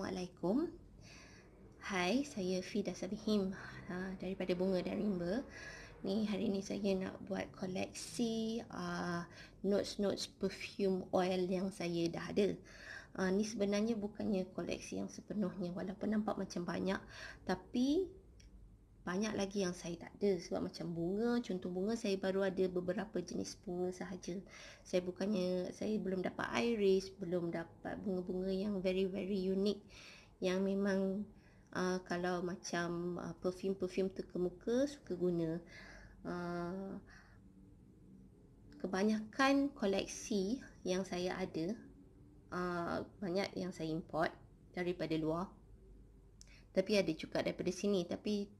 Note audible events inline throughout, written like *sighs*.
Assalamualaikum Hai, saya Fida Sabihim ha, Daripada Bunga dan Rimba Ni hari ni saya nak buat koleksi uh, Notes-notes perfume oil yang saya dah ada uh, Ni sebenarnya bukannya koleksi yang sepenuhnya Walaupun nampak macam banyak Tapi banyak lagi yang saya tak ada sebab macam bunga contoh bunga saya baru ada beberapa jenis bunga sahaja saya bukannya saya belum dapat iris belum dapat bunga-bunga yang very very unique yang memang uh, kalau macam uh, perfume-perfume terkemuka suka guna uh, kebanyakan koleksi yang saya ada uh, banyak yang saya import daripada luar tapi ada juga daripada sini tapi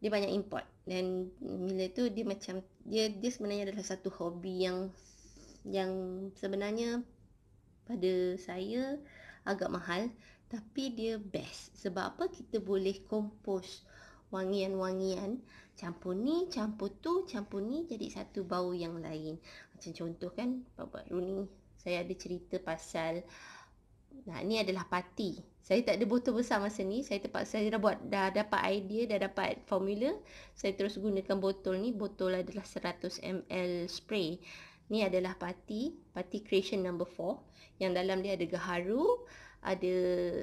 dia banyak import dan bila tu dia macam dia dia sebenarnya adalah satu hobi yang yang sebenarnya pada saya agak mahal tapi dia best sebab apa kita boleh kompos wangian-wangian campur ni campur tu campur ni jadi satu bau yang lain macam contoh kan babat ni saya ada cerita pasal uh, Nah, ha, ni adalah pati. Saya tak ada botol besar masa ni. Saya terpaksa saya dah buat dah dapat idea, dah dapat formula. Saya terus gunakan botol ni. Botol adalah 100 ml spray. Ni adalah pati. Pati creation number 4 yang dalam dia ada gaharu, ada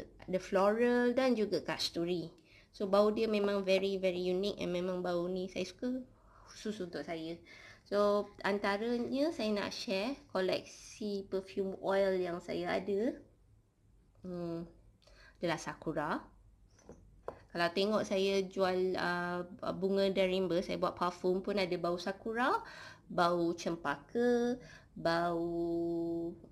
ada floral dan juga kasturi. So bau dia memang very very unique and memang bau ni saya suka khusus untuk saya. So antaranya saya nak share koleksi perfume oil yang saya ada hmm, adalah sakura kalau tengok saya jual uh, bunga derimba saya buat parfum pun ada bau sakura bau cempaka bau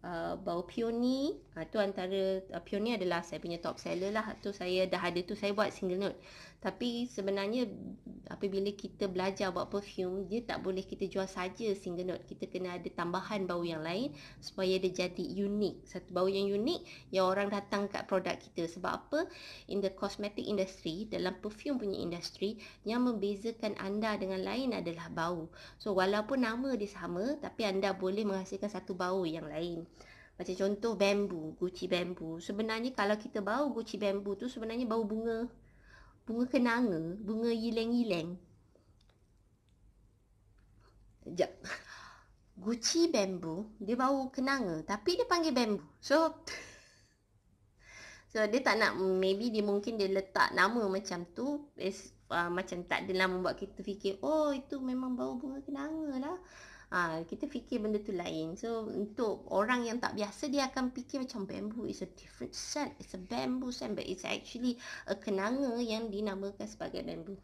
uh, bau peony uh, antara uh, peony adalah saya punya top seller lah tu saya dah ada tu saya buat single note tapi sebenarnya apabila kita belajar buat perfume dia tak boleh kita jual saja single note kita kena ada tambahan bau yang lain supaya dia jadi unik satu bau yang unik yang orang datang kat produk kita sebab apa in the cosmetic industry dalam perfume punya industry yang membezakan anda dengan lain adalah bau so walaupun nama dia sama tapi anda boleh menghasilkan satu bau yang lain macam contoh bambu, guci bambu. Sebenarnya kalau kita bau guci bambu tu sebenarnya bau bunga bunga kenanga, bunga hilang-hilang. Sekejap. *laughs* Gucci bambu, dia bau kenanga tapi dia panggil bambu. So, *laughs* so dia tak nak, maybe dia mungkin dia letak nama macam tu. Uh, macam tak adalah membuat kita fikir, oh itu memang bau bunga kenanga lah. Ha, kita fikir benda tu lain. So, untuk orang yang tak biasa, dia akan fikir macam bamboo is a different scent. It's a bamboo scent. But it's actually a kenanga yang dinamakan sebagai bamboo.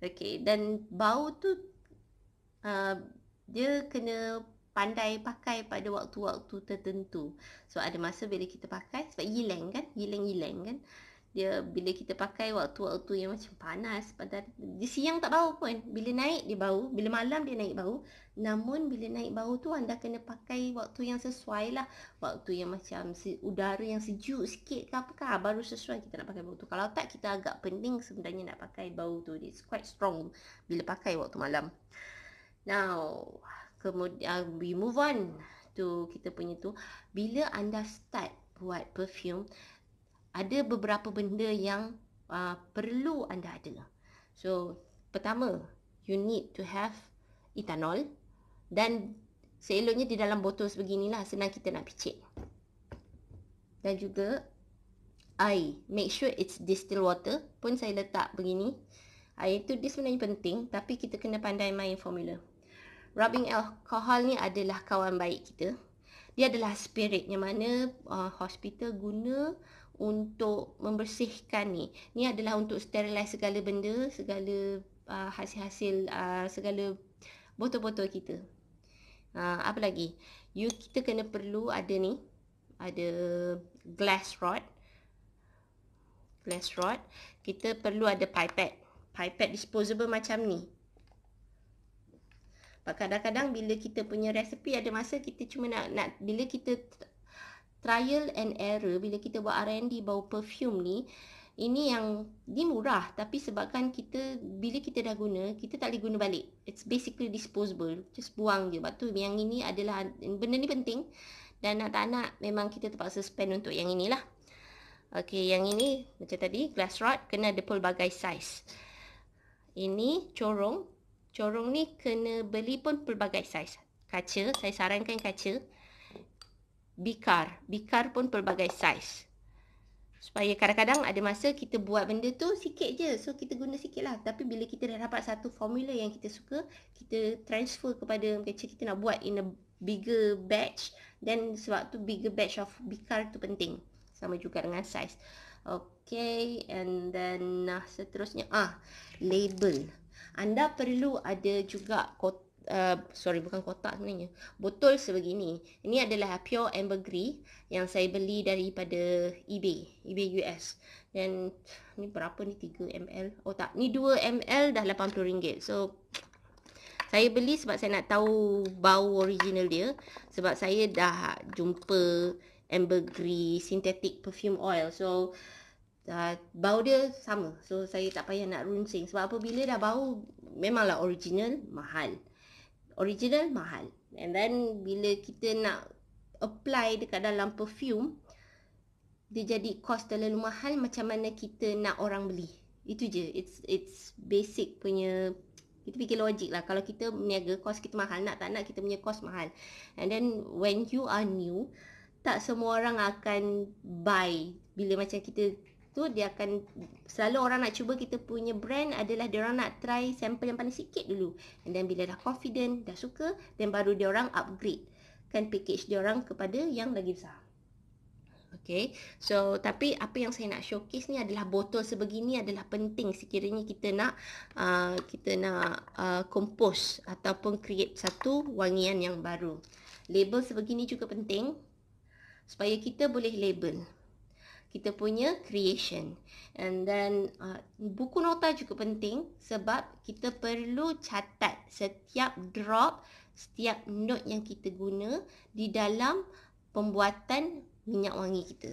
Okay. Dan bau tu, uh, dia kena pandai pakai pada waktu-waktu tertentu. So, ada masa bila kita pakai. Sebab yileng kan? Yileng-yileng kan? dia bila kita pakai waktu-waktu yang macam panas pada di siang tak bau pun bila naik dia bau bila malam dia naik bau namun bila naik bau tu anda kena pakai waktu yang sesuai lah waktu yang macam se- udara yang sejuk sikit ke apa ah, baru sesuai kita nak pakai bau tu kalau tak kita agak pening sebenarnya nak pakai bau tu it's quite strong bila pakai waktu malam now kemudian uh, we move on tu kita punya tu bila anda start buat perfume ada beberapa benda yang uh, perlu anda ada. So, pertama, you need to have ethanol dan seeloknya di dalam botol sebeginilah senang kita nak picit. Dan juga air. Make sure it's distilled water. Pun saya letak begini. Air itu dia sebenarnya penting tapi kita kena pandai main formula. Rubbing alcohol ni adalah kawan baik kita ia adalah spirit yang mana uh, hospital guna untuk membersihkan ni. Ni adalah untuk sterilize segala benda, segala uh, hasil-hasil uh, segala botol-botol kita. Uh, apa lagi? You kita kena perlu ada ni, ada glass rod. Glass rod, kita perlu ada pipette. Pipette disposable macam ni. Sebab kadang-kadang bila kita punya resipi ada masa kita cuma nak nak bila kita trial and error bila kita buat R&D bau perfume ni ini yang ni murah tapi sebabkan kita bila kita dah guna kita tak boleh guna balik it's basically disposable just buang je sebab tu yang ini adalah benda ni penting dan nak tak nak memang kita terpaksa spend untuk yang inilah Okay, yang ini macam tadi glass rod kena ada pelbagai size ini corong corong ni kena beli pun pelbagai saiz. Kaca, saya sarankan kaca. Bikar. Bikar pun pelbagai saiz. Supaya kadang-kadang ada masa kita buat benda tu sikit je. So, kita guna sikit lah. Tapi bila kita dah dapat satu formula yang kita suka, kita transfer kepada kaca kita nak buat in a bigger batch. Then, sebab tu bigger batch of bikar tu penting. Sama juga dengan saiz. Okay, and then nah, seterusnya. Ah, label anda perlu ada juga kot, uh, sorry bukan kotak sebenarnya botol sebegini ini adalah pure ambergris yang saya beli daripada ebay ebay us dan ni berapa ni 3 ml oh tak ni 2 ml dah RM80 so saya beli sebab saya nak tahu bau original dia sebab saya dah jumpa ambergris synthetic perfume oil so Uh, bau dia sama. So saya tak payah nak runcing. Sebab apa? Bila dah bau, memanglah original, mahal. Original, mahal. And then bila kita nak apply dekat dalam perfume, dia jadi kos terlalu mahal macam mana kita nak orang beli. Itu je. It's it's basic punya kita fikir logik lah. Kalau kita meniaga, kos kita mahal. Nak tak nak, kita punya kos mahal. And then, when you are new, tak semua orang akan buy bila macam kita tu dia akan selalu orang nak cuba kita punya brand adalah dia orang nak try sampel yang paling sikit dulu and then bila dah confident dah suka then baru dia orang upgrade kan package dia orang kepada yang lagi besar Okay, so tapi apa yang saya nak showcase ni adalah botol sebegini adalah penting sekiranya kita nak uh, kita nak kompos uh, ataupun create satu wangian yang baru. Label sebegini juga penting supaya kita boleh label kita punya creation. And then uh, buku nota juga penting sebab kita perlu catat setiap drop, setiap note yang kita guna di dalam pembuatan minyak wangi kita.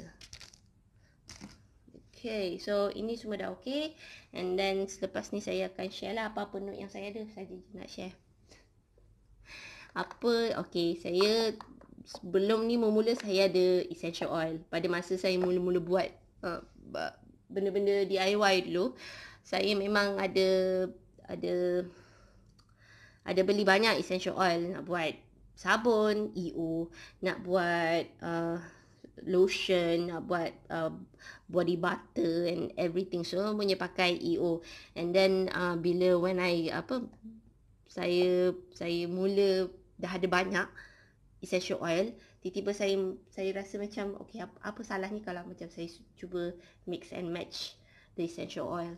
Okay, so ini semua dah okay. And then selepas ni saya akan share lah apa-apa note yang saya ada saja nak share. Apa, okay, saya sebelum ni memula saya ada essential oil pada masa saya mula-mula buat uh, benda-benda DIY dulu saya memang ada ada ada beli banyak essential oil nak buat sabun EO nak buat uh, lotion nak buat uh, body butter and everything so punya pakai EO and then uh, bila when I apa saya saya mula dah ada banyak essential oil tiba-tiba saya saya rasa macam okey apa, apa ni kalau macam saya cuba mix and match the essential oil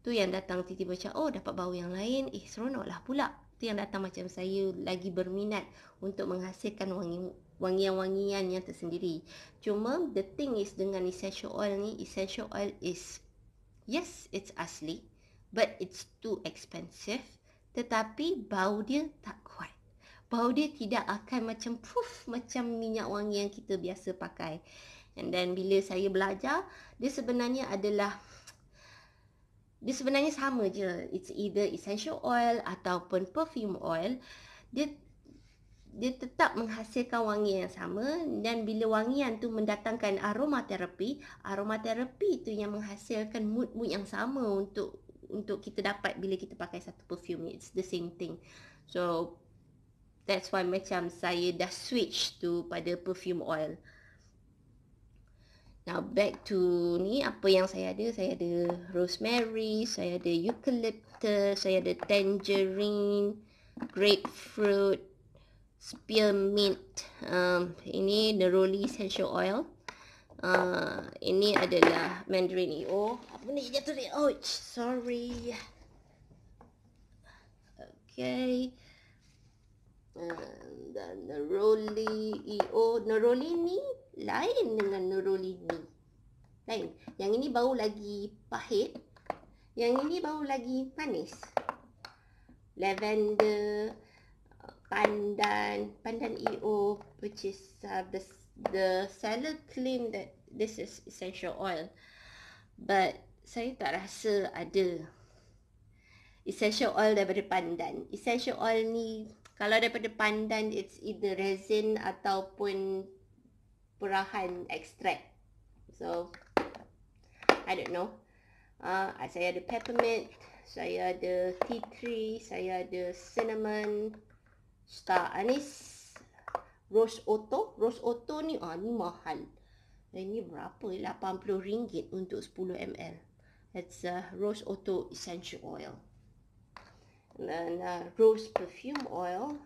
tu yang datang tiba-tiba macam oh dapat bau yang lain eh seronoklah pula tu yang datang macam saya lagi berminat untuk menghasilkan wangi wangian-wangian yang tersendiri cuma the thing is dengan essential oil ni essential oil is yes it's asli but it's too expensive tetapi bau dia tak kuat dia tidak akan macam proof macam minyak wangi yang kita biasa pakai. And then bila saya belajar, dia sebenarnya adalah dia sebenarnya sama je. It's either essential oil ataupun perfume oil. Dia dia tetap menghasilkan wangi yang sama dan bila wangian tu mendatangkan aromaterapi, aromaterapi tu yang menghasilkan mood-mood yang sama untuk untuk kita dapat bila kita pakai satu perfume. It's the same thing. So, that's why macam saya dah switch tu pada perfume oil. Now back to ni apa yang saya ada? Saya ada rosemary, saya ada eucalyptus, saya ada tangerine, grapefruit, spearmint. Um, ini neroli essential oil. Uh, ini adalah mandarin EO. Apa ni jatuh ni? Oh sorry. Okay. Eh, dan neroli EO neroli ni lain dengan neroli ni lain yang ini bau lagi pahit yang ini bau lagi manis lavender pandan pandan EO which is uh, the the seller claim that this is essential oil but saya tak rasa ada essential oil daripada pandan essential oil ni kalau daripada pandan it's either resin ataupun perahan extract so i don't know uh, saya ada peppermint saya ada tea tree saya ada cinnamon star anise rose oto rose oto ni ah ni mahal ini eh, berapa? RM80 untuk 10ml. It's a uh, rose auto essential oil then uh, rose perfume oil,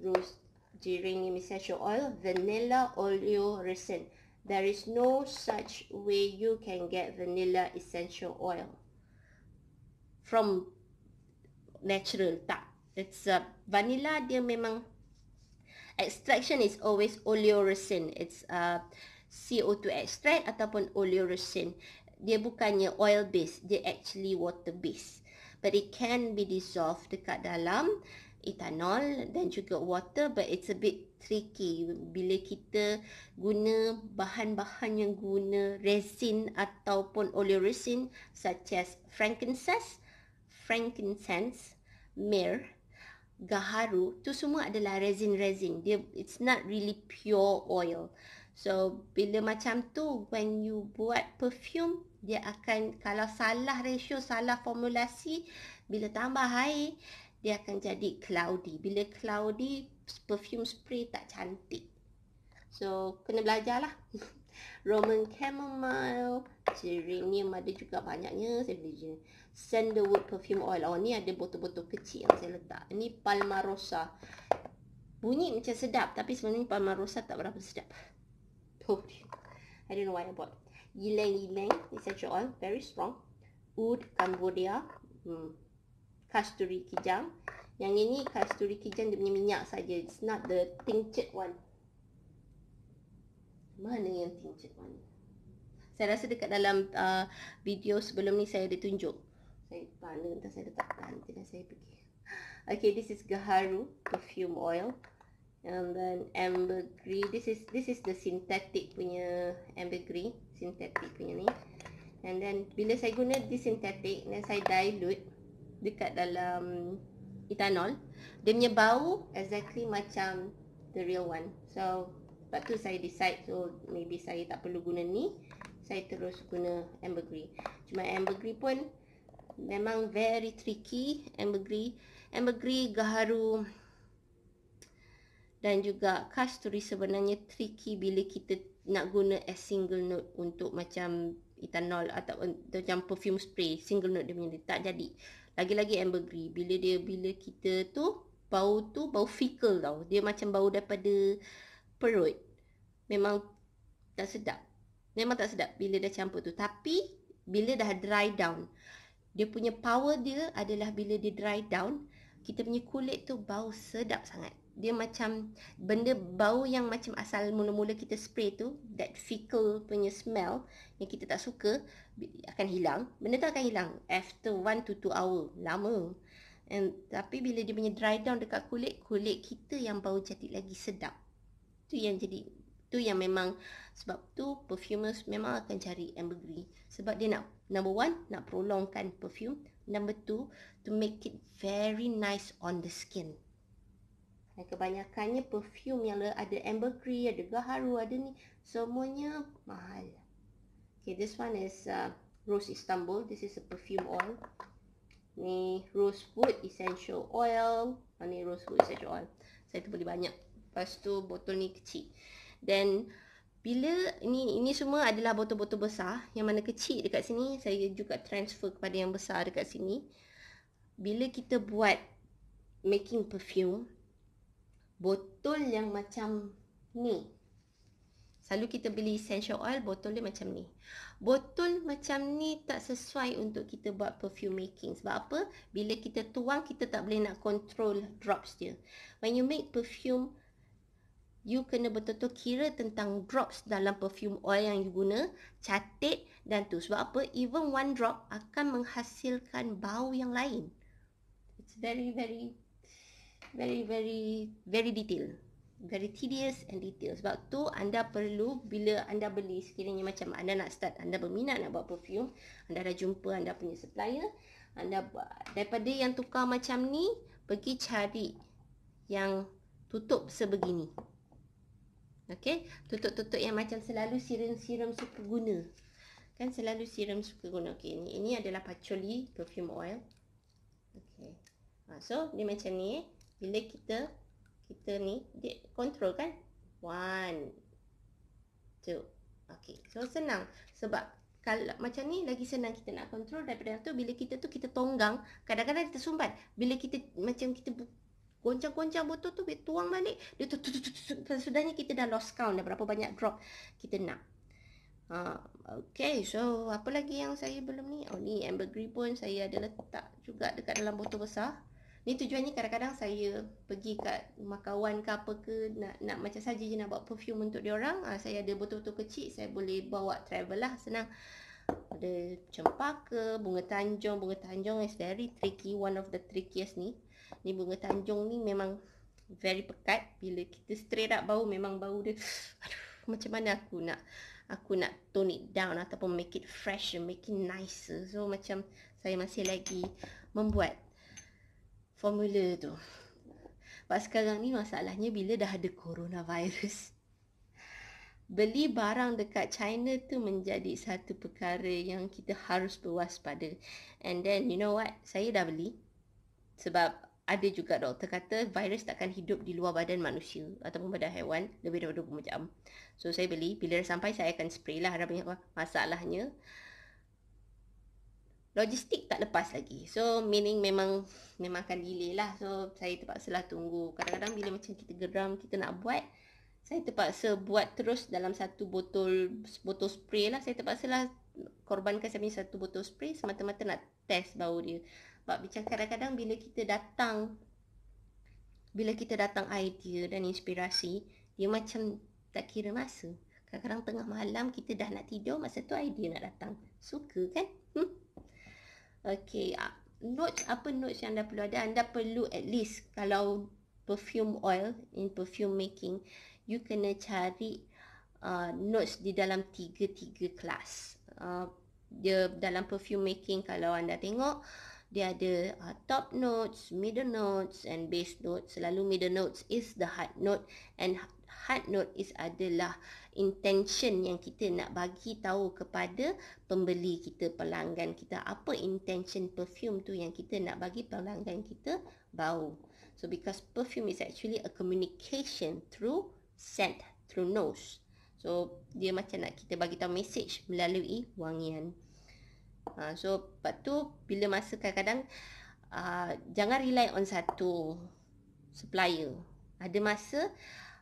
rose geranium essential oil, vanilla oleo resin. There is no such way you can get vanilla essential oil from natural tak. It's a uh, vanilla dia memang extraction is always oleo resin. It's a uh, CO2 extract ataupun oleo resin. Dia bukannya oil based. Dia actually water based but it can be dissolved dekat dalam etanol dan juga water but it's a bit tricky bila kita guna bahan-bahan yang guna resin ataupun oleoresin such as frankincense frankincense myrrh gaharu tu semua adalah resin-resin dia it's not really pure oil so bila macam tu when you buat perfume dia akan kalau salah ratio salah formulasi bila tambah air dia akan jadi cloudy bila cloudy perfume spray tak cantik so kena belajarlah *laughs* roman chamomile geranium ada juga banyaknya saya beli je sandalwood perfume oil oh ni ada botol-botol kecil yang saya letak ni palmarosa bunyi macam sedap tapi sebenarnya palmarosa tak berapa sedap oh, I don't know why I bought Yileng Yileng, essential oil, very strong. Oud, Cambodia, hmm. kasturi kijang. Yang ini kasturi kijang dia punya minyak saja. It's not the tinted one. Mana yang tinted one? Saya rasa dekat dalam uh, video sebelum ni saya ada tunjuk. Saya tanda, entah saya letakkan. Nanti saya pergi. Okay, this is Gaharu perfume oil and then ambergris this is this is the synthetic punya ambergris synthetic punya ni and then bila saya guna di synthetic dan saya dilute dekat dalam etanol dia punya bau exactly macam the real one so sebab tu saya decide so maybe saya tak perlu guna ni saya terus guna ambergris cuma ambergris pun memang very tricky ambergris ambergris gaharu dan juga kasturi sebenarnya tricky bila kita nak guna as single note untuk macam ethanol atau, atau macam perfume spray single note dia punya dia tak jadi lagi-lagi ambergris bila dia bila kita tu bau tu bau fecal tau dia macam bau daripada perut memang tak sedap memang tak sedap bila dah campur tu tapi bila dah dry down dia punya power dia adalah bila dia dry down kita punya kulit tu bau sedap sangat dia macam benda bau yang macam asal mula-mula kita spray tu that fecal punya smell yang kita tak suka akan hilang benda tu akan hilang after 1 to 2 hour lama And, tapi bila dia punya dry down dekat kulit kulit kita yang bau jadi lagi sedap tu yang jadi tu yang memang sebab tu perfumers memang akan cari ambergris sebab dia nak number one nak prolongkan perfume number two to make it very nice on the skin dan kebanyakannya perfume yang ada ambergris, ada gaharu, ada ni semuanya mahal. Okay, this one is uh, rose Istanbul. This is a perfume oil. Ni rosewood essential oil. Ah, ni rosewood essential oil. Saya tu banyak. Lepas tu botol ni kecil. Then bila ni ini semua adalah botol-botol besar yang mana kecil dekat sini saya juga transfer kepada yang besar dekat sini. Bila kita buat making perfume, botol yang macam ni. Selalu kita beli essential oil, botol dia macam ni. Botol macam ni tak sesuai untuk kita buat perfume making. Sebab apa? Bila kita tuang, kita tak boleh nak control drops dia. When you make perfume, you kena betul-betul kira tentang drops dalam perfume oil yang you guna, catit dan tu. Sebab apa? Even one drop akan menghasilkan bau yang lain. It's very, very very very very detail very tedious and detail sebab tu anda perlu bila anda beli sekiranya macam anda nak start anda berminat nak buat perfume anda dah jumpa anda punya supplier anda daripada yang tukar macam ni pergi cari yang tutup sebegini Okay, tutup-tutup yang macam selalu siram-siram super guna. Kan selalu siram super guna. Okay, ini, ini adalah patchouli perfume oil. Okay, ha, so dia macam ni bila kita kita ni dia control kan one two okey so senang sebab kalau macam ni lagi senang kita nak control daripada tu bila kita tu kita tonggang kadang-kadang kita sumbat bila kita macam kita goncang-goncang botol tu dia tuang balik dia tu tu tu tu sudahnya kita dah lost count dah berapa banyak drop kita nak Uh, okay so apa lagi yang saya belum ni Oh ni ambergris pun saya ada letak juga dekat dalam botol besar Ni tujuannya kadang-kadang saya pergi kat rumah kawan ke apa ke nak nak macam saja je nak buat perfume untuk dia orang. Ha, ah, saya ada botol-botol kecil, saya boleh bawa travel lah senang. Ada cempaka, bunga tanjung, bunga tanjung is very tricky, one of the trickiest ni. Ni bunga tanjung ni memang very pekat bila kita straight up bau memang bau dia *sighs* aduh, macam mana aku nak aku nak tone it down ataupun make it fresh make it nicer so macam saya masih lagi membuat formula tu. Sebab sekarang ni masalahnya bila dah ada coronavirus. Beli barang dekat China tu menjadi satu perkara yang kita harus berwaspada. And then you know what? Saya dah beli. Sebab ada juga doktor kata virus takkan hidup di luar badan manusia ataupun badan haiwan lebih daripada 24 jam. So saya beli. Bila dah sampai saya akan spray lah. Masalahnya. Masalahnya logistik tak lepas lagi. So meaning memang memang akan delay lah. So saya terpaksa lah tunggu. Kadang-kadang bila macam kita geram kita nak buat saya terpaksa buat terus dalam satu botol botol spray lah. Saya terpaksa lah korbankan saya punya satu botol spray semata-mata nak test bau dia. Sebab macam kadang-kadang bila kita datang bila kita datang idea dan inspirasi dia macam tak kira masa. Kadang-kadang tengah malam kita dah nak tidur masa tu idea nak datang. Suka kan? Hmm? Okay, notes apa notes yang anda perlu ada? Anda perlu at least kalau perfume oil in perfume making, you kena cari uh, notes di dalam tiga-tiga kelas. Uh, dia dalam perfume making kalau anda tengok, dia ada uh, top notes, middle notes and base notes. Selalu middle notes is the hard note and Hard note is adalah intention yang kita nak bagi tahu kepada pembeli kita, pelanggan kita. Apa intention perfume tu yang kita nak bagi pelanggan kita bau. So because perfume is actually a communication through scent, through nose. So dia macam nak kita bagi tahu message melalui wangian. Uh, so lepas tu bila masa kadang-kadang uh, jangan rely on satu supplier. Ada masa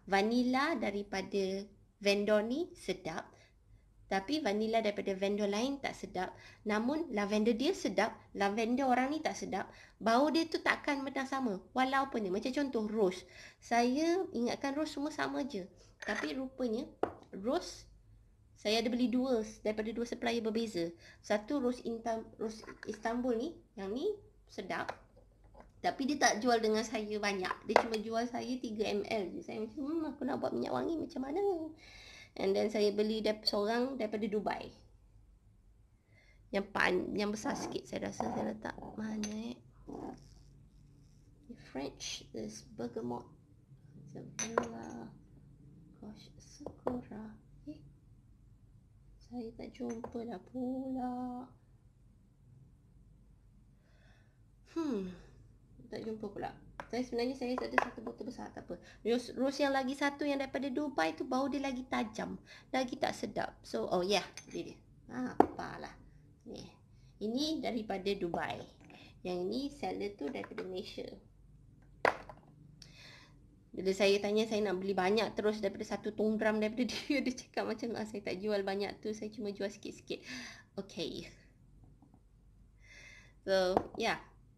vanila daripada vendor ni sedap tapi vanila daripada vendor lain tak sedap. Namun lavender dia sedap, lavender orang ni tak sedap. Bau dia tu takkan pernah sama. Walaupun ni macam contoh rose. Saya ingatkan rose semua sama je. Tapi rupanya rose saya ada beli dua daripada dua supplier berbeza. Satu rose Intam, rose Istanbul ni, yang ni sedap. Tapi dia tak jual dengan saya banyak. Dia cuma jual saya 3ml je. Saya macam, hmm, aku nak buat minyak wangi macam mana? And then saya beli dari seorang daripada Dubai. Yang pan, yang besar sikit saya rasa saya letak. Mana eh? French, this bergamot. Zavilla. Gosh, sakura. Eh? Saya tak jumpa dah pula. Hmm tak jumpa pula. Saya sebenarnya saya ada satu botol besar tak apa. Rose, rose yang lagi satu yang daripada Dubai tu bau dia lagi tajam. Lagi tak sedap. So oh yeah, dia dia. Ha, apalah. Ni. Ini daripada Dubai. Yang ini seller tu daripada Malaysia. Bila saya tanya saya nak beli banyak terus daripada satu tong drum daripada *laughs* dia dia cakap macam ah, saya tak jual banyak tu, saya cuma jual sikit-sikit. Okay. So, yeah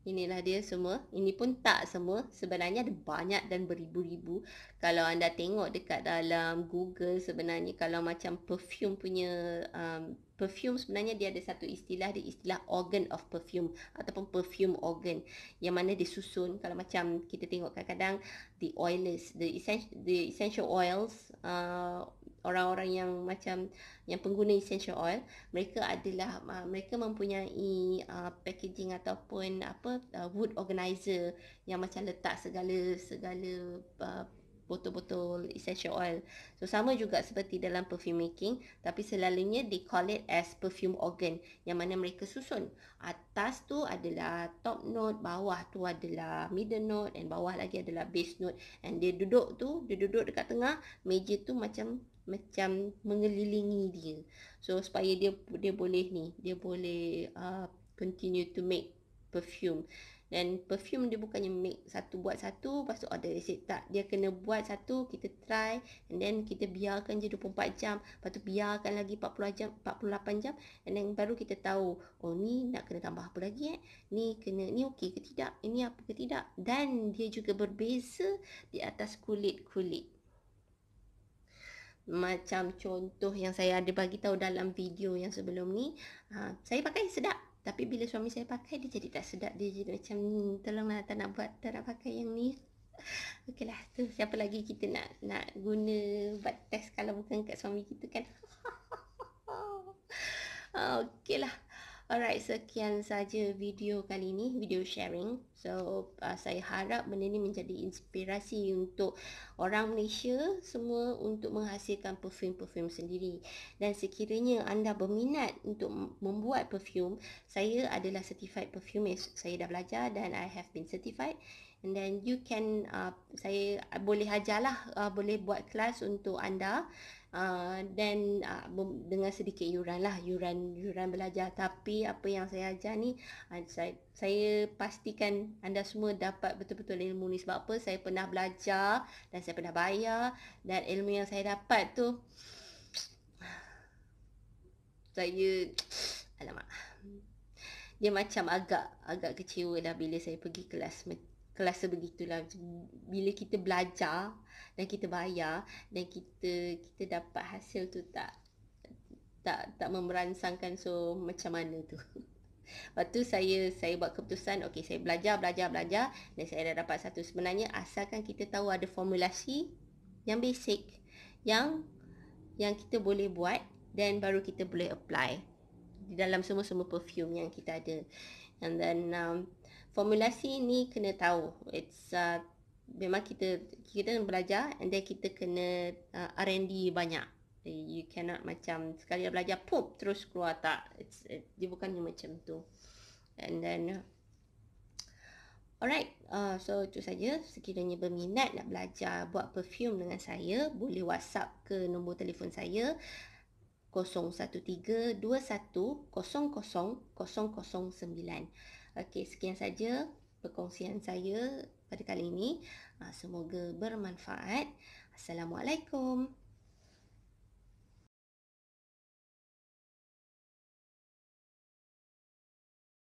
inilah dia semua ini pun tak semua sebenarnya ada banyak dan beribu-ribu kalau anda tengok dekat dalam Google sebenarnya kalau macam perfume punya um, perfume sebenarnya dia ada satu istilah dia istilah organ of perfume ataupun perfume organ yang mana disusun. kalau macam kita tengok kadang-kadang the oils the essential the essential oils uh, orang-orang yang macam yang pengguna essential oil mereka adalah uh, mereka mempunyai uh, packaging ataupun apa uh, wood organizer yang macam letak segala segala uh, botol-botol essential oil. So sama juga seperti dalam perfume making tapi selalunya they call it as perfume organ yang mana mereka susun. Atas tu adalah top note, bawah tu adalah middle note and bawah lagi adalah base note and dia duduk tu, dia duduk dekat tengah, meja tu macam macam mengelilingi dia. So supaya dia dia boleh ni, dia boleh uh, continue to make perfume dan perfume dia bukannya make satu buat satu lepas tu order is it tak dia kena buat satu kita try and then kita biarkan je 24 jam lepas tu biarkan lagi 40 jam 48 jam and then baru kita tahu oh ni nak kena tambah apa lagi eh ni kena ni ok, ke tidak ini apa ke tidak dan dia juga berbeza di atas kulit-kulit macam contoh yang saya ada bagi tahu dalam video yang sebelum ni ha, saya pakai sedap tapi bila suami saya pakai dia jadi tak sedap dia jadi macam hmm, tolonglah tak nak buat tak nak pakai yang ni. *laughs* Okeylah tu siapa lagi kita nak nak guna buat test kalau bukan kat suami kita kan. *laughs* Okeylah. Alright, sekian saja video kali ini, video sharing. So, uh, saya harap benda ni menjadi inspirasi untuk orang Malaysia semua untuk menghasilkan perfume-perfume sendiri. Dan sekiranya anda berminat untuk membuat perfume, saya adalah certified perfumist. Saya dah belajar dan I have been certified. And then you can, uh, saya uh, boleh ajarlah, uh, boleh buat kelas untuk anda. Dan uh, uh, dengan sedikit yuran lah, yuran, yuran belajar. Tapi apa yang saya ajar ni, uh, saya, saya pastikan anda semua dapat betul-betul ilmu ni. Sebab apa? Saya pernah belajar dan saya pernah bayar. Dan ilmu yang saya dapat tu, *tsk* saya, *tsk* alamak. Dia macam agak agak kecewa dah bila saya pergi kelas. Met- rasa begitulah bila kita belajar dan kita bayar dan kita kita dapat hasil tu tak tak tak memeransangkan so macam mana tu *laughs* Lepas tu saya saya buat keputusan okay saya belajar belajar belajar dan saya dah dapat satu sebenarnya asalkan kita tahu ada formulasi yang basic yang yang kita boleh buat dan baru kita boleh apply di dalam semua-semua perfume yang kita ada and then um, formulasi ni kena tahu it's uh, memang kita kita belajar and then kita kena uh, R&D banyak you cannot macam sekali belajar pop terus keluar tak it's it, dia bukannya macam tu and then uh, Alright, uh, so itu saja. Sekiranya berminat nak belajar buat perfume dengan saya, boleh WhatsApp ke nombor telefon saya 0132100009. 21 Okey, sekian saja perkongsian saya pada kali ini. Ah, semoga bermanfaat. Assalamualaikum.